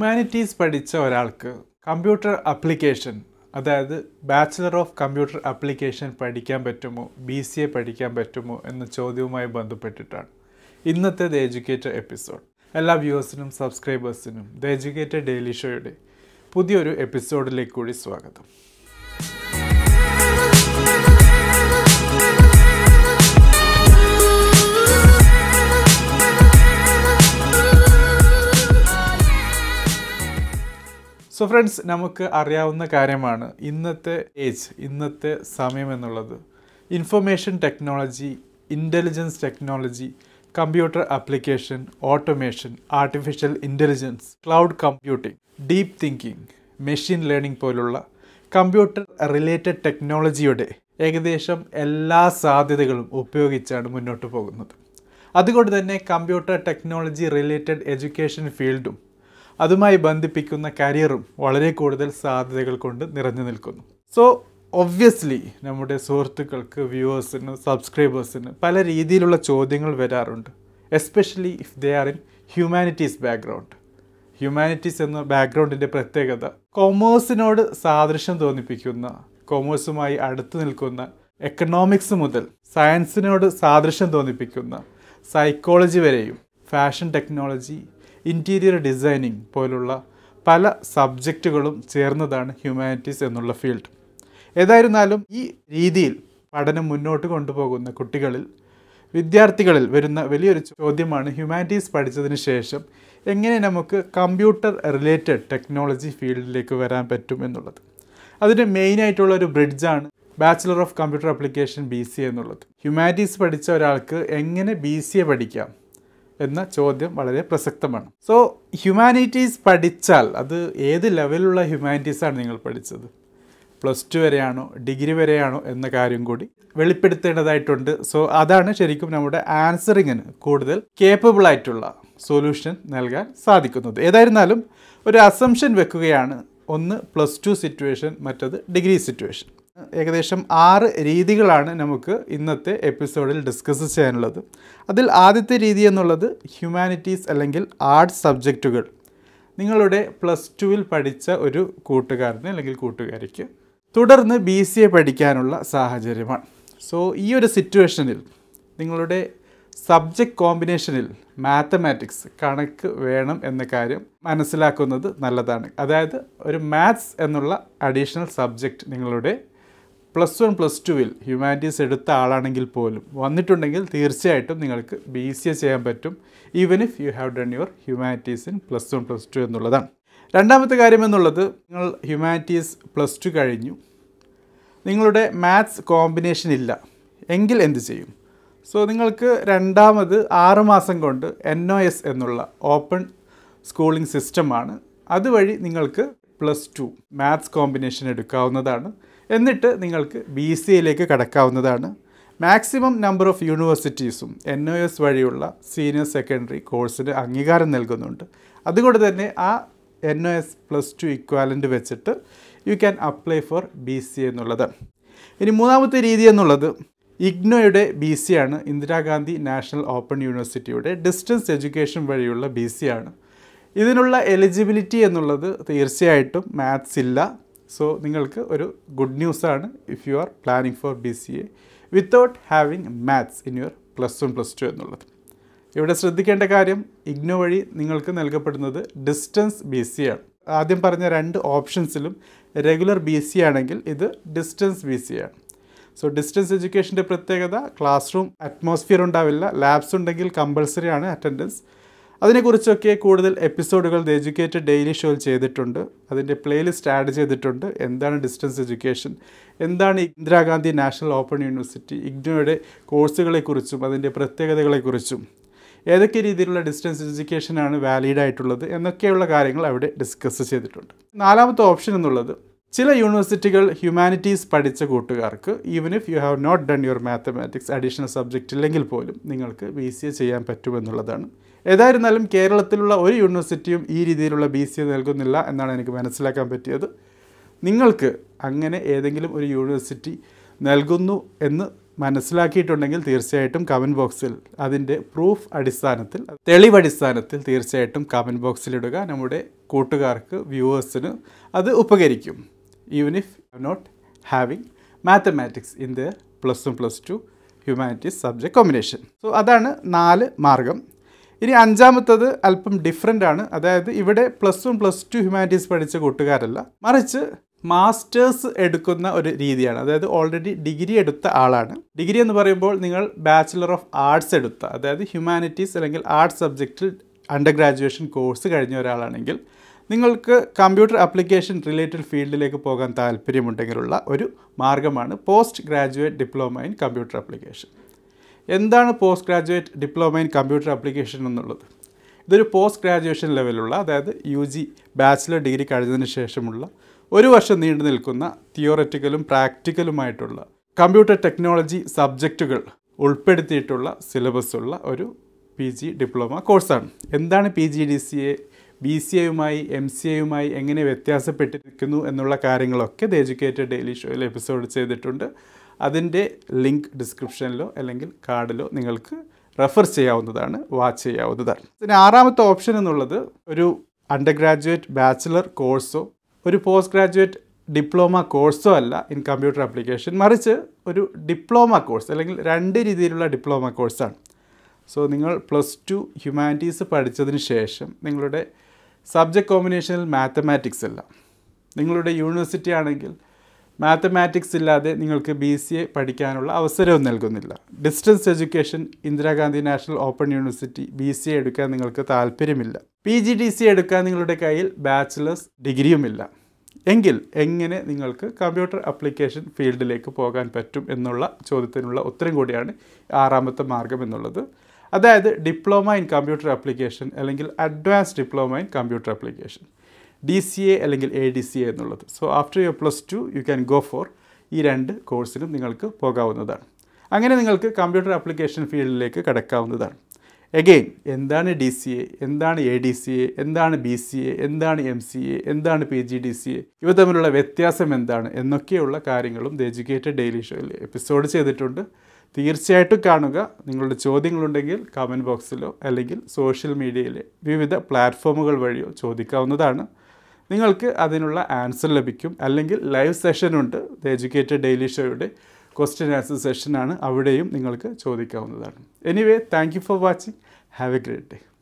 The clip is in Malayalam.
ഹ്യൂമാനിറ്റീസ് പഠിച്ച ഒരാൾക്ക് കമ്പ്യൂട്ടർ അപ്ലിക്കേഷൻ അതായത് ബാച്ചിലർ ഓഫ് കമ്പ്യൂട്ടർ അപ്ലിക്കേഷൻ പഠിക്കാൻ പറ്റുമോ ബി സി എ പഠിക്കാൻ പറ്റുമോ എന്ന ചോദ്യവുമായി ബന്ധപ്പെട്ടിട്ടാണ് ഇന്നത്തെ ദ എജ്യൂക്കേറ്റർ എപ്പിസോഡ് എല്ലാ വ്യൂവേഴ്സിനും സബ്സ്ക്രൈബേഴ്സിനും ദ എജ്യൂക്കേറ്റർ ഡെയിലി ഷോയുടെ പുതിയൊരു എപ്പിസോഡിലേക്ക് കൂടി സ്വാഗതം സോ ഫ്രണ്ട്സ് നമുക്ക് അറിയാവുന്ന കാര്യമാണ് ഇന്നത്തെ ഏജ് ഇന്നത്തെ സമയം എന്നുള്ളത് information technology intelligence technology computer application automation artificial intelligence cloud computing deep thinking machine learning പോലുള്ള കമ്പ്യൂട്ടർ റിലേറ്റഡ് ടെക്നോളജിയുടെ ഏകദേശം എല്ലാ സാധ്യതകളും ഉപയോഗിച്ചാണ് മുന്നോട്ട് പോകുന്നത് അതുകൊണ്ട് തന്നെ കമ്പ്യൂട്ടർ ടെക്നോളജി റിലേറ്റഡ് എഡ്യൂക്കേഷൻ ഫീൽഡും അതുമായി ബന്ധിപ്പിക്കുന്ന കരിയറും വളരെ കൂടുതൽ സാധ്യതകൾ കൊണ്ട് നിറഞ്ഞു നിൽക്കുന്നു സോ ഒബ്വിയസ്ലി നമ്മുടെ സുഹൃത്തുക്കൾക്ക് വ്യൂവേഴ്സിന് സബ്സ്ക്രൈബേഴ്സിന് പല രീതിയിലുള്ള ചോദ്യങ്ങൾ വരാറുണ്ട് especially if they are in humanities background humanities എന്ന ബാക്ക്ഗ്രൗണ്ടിൻ്റെ പ്രത്യേകത കൊമേഴ്സിനോട് സാദൃശ്യം തോന്നിപ്പിക്കുന്ന കൊമേഴ്സുമായി അടുത്ത് നിൽക്കുന്ന എക്കണോമിക്സ് മുതൽ സയൻസിനോട് സാദൃശ്യം തോന്നിപ്പിക്കുന്ന സൈക്കോളജി വരെയും ഫാഷൻ ടെക്നോളജി ഇൻറ്റീരിയർ ഡിസൈനിങ് പോലുള്ള പല സബ്ജക്റ്റുകളും ചേർന്നതാണ് ഹ്യൂമാനിറ്റീസ് എന്നുള്ള ഫീൽഡ് ഏതായിരുന്നാലും ഈ രീതിയിൽ പഠനം മുന്നോട്ട് കൊണ്ടുപോകുന്ന കുട്ടികളിൽ വിദ്യാർത്ഥികളിൽ വരുന്ന വലിയൊരു ചോദ്യമാണ് ഹ്യൂമാനിറ്റീസ് പഠിച്ചതിന് ശേഷം എങ്ങനെ നമുക്ക് കമ്പ്യൂട്ടർ റിലേറ്റഡ് ടെക്നോളജി ഫീൽഡിലേക്ക് വരാൻ പറ്റും എന്നുള്ളത് അതിന് മെയിനായിട്ടുള്ള ഒരു ബ്രിഡ്ജാണ് bachelor of computer application B C എന്നുള്ളത് ഹ്യൂമാനിറ്റീസ് പഠിച്ച ഒരാൾക്ക് എങ്ങനെ ബി സി എ പഠിക്കാം എന്ന ചോദ്യം വളരെ പ്രസക്തമാണ് സോ ഹ്യൂമാനിറ്റീസ് പഠിച്ചാൽ അത് ഏത് ലെവലിലുള്ള ഹ്യൂമാനിറ്റീസാണ് നിങ്ങൾ പഠിച്ചത് പ്ലസ് ടു വരെയാണോ ഡിഗ്രി വരെയാണോ എന്ന കാര്യം കൂടി വെളിപ്പെടുത്തേണ്ടതായിട്ടുണ്ട് സോ അതാണ് ശരിക്കും നമ്മുടെ ആൻസറിങ്ങിന് കൂടുതൽ കേപ്പബിൾ ആയിട്ടുള്ള സൊല്യൂഷൻ നൽകാൻ സാധിക്കുന്നത് ഏതായിരുന്നാലും ഒരു അസംഷൻ വെക്കുകയാണ് ഒന്ന് പ്ലസ് ടു സിറ്റുവേഷൻ മറ്റത് ഡിഗ്രി സിറ്റുവേഷൻ ഏകദേശം ആറ് രീതികളാണ് നമുക്ക് ഇന്നത്തെ എപ്പിസോഡിൽ ഡിസ്കസ് ചെയ്യാനുള്ളത് അതിൽ ആദ്യത്തെ രീതി എന്നുള്ളത് ഹ്യൂമാനിറ്റീസ് അല്ലെങ്കിൽ ആർട്സ് സബ്ജക്റ്റുകൾ നിങ്ങളുടെ പ്ലസ് ടുവിൽ പഠിച്ച ഒരു കൂട്ടുകാരന് അല്ലെങ്കിൽ കൂട്ടുകാരിക്ക് തുടർന്ന് ബി സി എ പഠിക്കാനുള്ള സാഹചര്യമാണ് സോ ഈ ഒരു സിറ്റുവേഷനിൽ നിങ്ങളുടെ സബ്ജക്റ്റ് കോമ്പിനേഷനിൽ മാത്തമാറ്റിക്സ് കണക്ക് വേണം എന്ന കാര്യം മനസ്സിലാക്കുന്നത് നല്ലതാണ് അതായത് ഒരു മാത്സ് എന്നുള്ള അഡീഷണൽ സബ്ജക്റ്റ് നിങ്ങളുടെ പ്ലസ് വൺ പ്ലസ് ടുവിൽ ഹ്യൂമാനിറ്റീസ് എടുത്ത ആളാണെങ്കിൽ പോലും വന്നിട്ടുണ്ടെങ്കിൽ തീർച്ചയായിട്ടും നിങ്ങൾക്ക് ബി സി എ ചെയ്യാൻ പറ്റും even if you have done your humanities in plus one plus two എന്നുള്ളതാണ് രണ്ടാമത്തെ കാര്യം എന്നുള്ളത് നിങ്ങൾ ഹ്യൂമാനിറ്റീസ് പ്ലസ് ടു കഴിഞ്ഞു നിങ്ങളുടെ മാത്സ് കോമ്പിനേഷൻ ഇല്ല എങ്കിൽ എന്ത് ചെയ്യും സോ നിങ്ങൾക്ക് രണ്ടാമത് ആറുമാസം കൊണ്ട് എൻ ഒ എസ് എന്നുള്ള ഓപ്പൺ സ്കൂളിംഗ് സിസ്റ്റമാണ് അതുവഴി നിങ്ങൾക്ക് പ്ലസ് ടു മാത്സ് കോമ്പിനേഷൻ എടുക്കാവുന്നതാണ് എന്നിട്ട് നിങ്ങൾക്ക് ബി സി എയിലേക്ക് കടക്കാവുന്നതാണ് മാക്സിമം നമ്പർ ഓഫ് യൂണിവേഴ്സിറ്റീസും എൻ ഒ എസ് വഴിയുള്ള സീനിയർ സെക്കൻഡറി കോഴ്സിന് അംഗീകാരം നൽകുന്നുണ്ട് അതുകൊണ്ട് തന്നെ ആ N O S plus two equivalent വെച്ചിട്ട് you can apply for B C എന്നുള്ളത് ഇനി മൂന്നാമത്തെ രീതി എന്നുള്ളത് ഇഗ്നോയുടെ ബി സി ആണ് ഇന്ദിരാഗാന്ധി നാഷണൽ ഓപ്പൺ യൂണിവേഴ്സിറ്റിയുടെ ഡിസ്റ്റൻസ് എഡ്യൂക്കേഷൻ വഴിയുള്ള ബി സി ആണ് ഇതിനുള്ള എലിജിബിലിറ്റി എന്നുള്ളത് തീർച്ചയായിട്ടും മാത്സ് ഇല്ല സോ നിങ്ങൾക്ക് ഒരു ഗുഡ് ന്യൂസ് ആണ് if you are planning for B C A without having maths in your plus one plus two എന്നുള്ളത് ഇവിടെ ശ്രദ്ധിക്കേണ്ട കാര്യം ഇഗ്നോ വഴി നിങ്ങൾക്ക് നൽകപ്പെടുന്നത് ഡിസ്റ്റൻസ് ബി സി ആണ് ആദ്യം പറഞ്ഞ രണ്ട് ഓപ്ഷൻസിലും റെഗുലർ ബി സി ആണെങ്കിൽ ഇത് ഡിസ്റ്റൻസ് ബി സി ആണ് സോ ഡിസ്റ്റൻസ് എഡ്യൂക്കേഷൻ്റെ പ്രത്യേകത ക്ലാസ് റൂം അറ്റ്മോസ്ഫിയർ ഉണ്ടാവില്ല ലാബ്സ് ഉണ്ടെങ്കിൽ കമ്പൾസറി ആണ് അറ്റൻഡൻസ് അതിനെക്കുറിച്ചൊക്കെ കൂടുതൽ എപ്പിസോഡുകൾ ദ എജ്യൂക്കേറ്റഡ് ഡെയിലി ഷോയിൽ ചെയ്തിട്ടുണ്ട് അതിൻ്റെ പ്ലേലിസ്റ്റ് ആഡ് ചെയ്തിട്ടുണ്ട് എന്താണ് ഡിസ്റ്റൻസ് എഡ്യൂക്കേഷൻ എന്താണ് ഇന്ദിരാഗാന്ധി നാഷണൽ ഓപ്പൺ യൂണിവേഴ്സിറ്റി ഇഗ്നോയുടെ കോഴ്സുകളെക്കുറിച്ചും അതിൻ്റെ പ്രത്യേകതകളെക്കുറിച്ചും ഏതൊക്കെ രീതിയിലുള്ള ഡിസ്റ്റൻസ് എഡ്യൂക്കേഷനാണ് വാലിഡ് ആയിട്ടുള്ളത് എന്നൊക്കെയുള്ള കാര്യങ്ങൾ അവിടെ ഡിസ്കസ് ചെയ്തിട്ടുണ്ട് നാലാമത്തെ ഓപ്ഷൻ എന്നുള്ളത് ചില യൂണിവേഴ്സിറ്റികൾ ഹ്യൂമാനിറ്റീസ് പഠിച്ച കൂട്ടുകാർക്ക് even if you have not done your mathematics additional subject ഇല്ലെങ്കിൽ പോലും നിങ്ങൾക്ക് ബി സി എ ചെയ്യാൻ പറ്റുമെന്നുള്ളതാണ് ഏതായിരുന്നാലും കേരളത്തിലുള്ള ഒരു യൂണിവേഴ്സിറ്റിയും ഈ രീതിയിലുള്ള ബി സി എ നൽകുന്നില്ല എന്നാണ് എനിക്ക് മനസ്സിലാക്കാൻ പറ്റിയത് നിങ്ങൾക്ക് അങ്ങനെ ഏതെങ്കിലും ഒരു യൂണിവേഴ്സിറ്റി നൽകുന്നു എന്ന് മനസ്സിലാക്കിയിട്ടുണ്ടെങ്കിൽ തീർച്ചയായിട്ടും കമൻറ്റ് ബോക്സിൽ അതിൻ്റെ പ്രൂഫ് അടിസ്ഥാനത്തിൽ തെളിവടിസ്ഥാനത്തിൽ തീർച്ചയായിട്ടും കമൻറ്റ് ബോക്സിലിടുക നമ്മുടെ കൂട്ടുകാർക്ക് വ്യൂവേഴ്സിന് അത് ഉപകരിക്കും even if not having mathematics in the plus one plus two humanities subject combination so അതാണ് നാല് മാർഗം ഇനി അഞ്ചാമത്തത് അല്പം ഡിഫറെൻ്റ് ആണ് അതായത് ഇവിടെ plus one plus two humanities പഠിച്ച കൂട്ടുകാരല്ല മറിച്ച് മാസ്റ്റേഴ്സ് എടുക്കുന്ന ഒരു രീതിയാണ് അതായത് ഓൾറെഡി ഡിഗ്രി എടുത്ത ആളാണ് ഡിഗ്രി എന്ന് പറയുമ്പോൾ നിങ്ങൾ ബാച്ചിലർ ഓഫ് ആർട്സ് എടുത്ത അതായത് ഹ്യൂമാനിറ്റീസ് അല്ലെങ്കിൽ ആർട്സ് സബ്ജക്റ്റിൽ അണ്ടർ ഗ്രാജുവേഷൻ കോഴ്സ് കഴിഞ്ഞ ഒരാളാണെങ്കിൽ നിങ്ങൾക്ക് കമ്പ്യൂട്ടർ ആപ്ലിക്കേഷൻ റിലേറ്റഡ് ഫീൽഡിലേക്ക് പോകാൻ താല്പര്യമുണ്ടെങ്കിലുള്ള ഒരു മാർഗമാണ് post graduate diploma in computer application എന്താണ് post graduate diploma in computer application എന്നുള്ളത് ഇതൊരു പോസ്റ്റ് ഗ്രാജുവേഷൻ ലെവലുള്ള അതായത് യു ജി ബാച്ചിലർ ഡിഗ്രി കഴിഞ്ഞതിന് ശേഷമുള്ള ഒരു വർഷം നീണ്ടു നിൽക്കുന്ന തിയോറിറ്റിക്കലും പ്രാക്ടിക്കലുമായിട്ടുള്ള കമ്പ്യൂട്ടർ ടെക്നോളജി സബ്ജക്റ്റുകൾ ഉൾപ്പെടുത്തിയിട്ടുള്ള സിലബസുള്ള ഒരു പി ജി ഡിപ്ലോമ കോഴ്സാണ് എന്താണ് P G D C A B C എയുമായി എം സി എയുമായി എങ്ങനെ വ്യത്യാസപ്പെട്ടിരിക്കുന്നു എന്നുള്ള കാര്യങ്ങളൊക്കെ ദ എജ്യൂക്കേറ്റഡ് ഡെയിലി ഷോയിൽ എപ്പിസോഡ് ചെയ്തിട്ടുണ്ട് അതിൻ്റെ ലിങ്ക് ഡിസ്ക്രിപ്ഷനിലോ അല്ലെങ്കിൽ കാർഡിലോ നിങ്ങൾക്ക് റെഫർ ചെയ്യാവുന്നതാണ് വാച്ച് ചെയ്യാവുന്നതാണ് പിന്നെ ആറാമത്തെ ഓപ്ഷൻ എന്നുള്ളത് ഒരു അണ്ടർ ഗ്രാജുവേറ്റ് ബാച്ചിലർ കോഴ്സോ ഒരു പോസ്റ്റ് ഗ്രാജുവേറ്റ് ഡിപ്ലോമ കോഴ്സോ അല്ല ഇൻ കമ്പ്യൂട്ടർ ആപ്ലിക്കേഷൻ മറിച്ച് ഒരു ഡിപ്ലോമ കോഴ്സ് അല്ലെങ്കിൽ രണ്ട് രീതിയിലുള്ള ഡിപ്ലോമ കോഴ്സാണ് സോ നിങ്ങൾ പ്ലസ് ടു ഹ്യൂമാനിറ്റീസ് പഠിച്ചതിന് ശേഷം നിങ്ങളുടെ സബ്ജക്റ്റ് കോമ്പിനേഷനിൽ മാത്തമാറ്റിക്സ് അല്ല നിങ്ങളുടെ യൂണിവേഴ്സിറ്റി ആണെങ്കിൽ മാത്തമാറ്റിക്സ് ഇല്ലാതെ നിങ്ങൾക്ക് ബി സി എ പഠിക്കാനുള്ള അവസരവും നൽകുന്നില്ല distance education Indira Gandhi national open university B C A എടുക്കാൻ നിങ്ങൾക്ക് താല്പര്യമില്ല പി ജി ഡി സി എടുക്കാൻ നിങ്ങളുടെ കയ്യിൽ ബാച്ചിലേഴ്സ് ഡിഗ്രിയുമില്ല എങ്കിൽ എങ്ങനെ നിങ്ങൾക്ക് കമ്പ്യൂട്ടർ അപ്ലിക്കേഷൻ ഫീൽഡിലേക്ക് പോകാൻ പറ്റും എന്നുള്ള ചോദ്യത്തിനുള്ള ഉത്തരം കൂടിയാണ് ആറാമത്തെ മാർഗം എന്നുള്ളത് അതായത് ഡിപ്ലോമ ഇൻ കമ്പ്യൂട്ടർ അപ്ലിക്കേഷൻ അല്ലെങ്കിൽ advance diploma in computer application D C A അല്ലെങ്കിൽ എ ഡി സി എ എന്നുള്ളത് so after your plus two you can go for ഈ രണ്ട് കോഴ്സിലും നിങ്ങൾക്ക് പോകാവുന്നതാണ് അങ്ങനെ നിങ്ങൾക്ക് കമ്പ്യൂട്ടർ ആപ്ലിക്കേഷൻ ഫീൽഡിലേക്ക് കടക്കാവുന്നതാണ് എഗെയിൻ എന്താണ് ഡി സി എ എന്താണ് എ ഡി സി എ എന്താണ് ബി സി എ എന്താണ് എം സി എ എന്താണ് P G D C A ഇവ തമ്മിലുള്ള വ്യത്യാസം എന്താണ് എന്നൊക്കെയുള്ള കാര്യങ്ങളും ദ എജ്യൂക്കേറ്റഡ് ഡെയിലി ഷോയിൽ എപ്പിസോഡ് ചെയ്തിട്ടുണ്ട് തീർച്ചയായിട്ടും കാണുക നിങ്ങളുടെ ചോദ്യങ്ങളുണ്ടെങ്കിൽ കമൻറ്റ് ബോക്സിലോ അല്ലെങ്കിൽ സോഷ്യൽ മീഡിയയിലെ വിവിധ പ്ലാറ്റ്ഫോമുകൾ വഴിയോ ചോദിക്കാവുന്നതാണ് നിങ്ങൾക്ക് അതിനുള്ള ആൻസർ ലഭിക്കും അല്ലെങ്കിൽ ലൈവ് സെഷനുണ്ട് ദ എജ്യൂക്കേറ്റഡ് ഡെയിലി ഷോയുടെ ക്വസ്റ്റ്യൻ ആൻസർ സെഷനാണ് അവിടെയും നിങ്ങൾക്ക് ചോദിക്കാവുന്നതാണ് anyway thank you for watching have a great day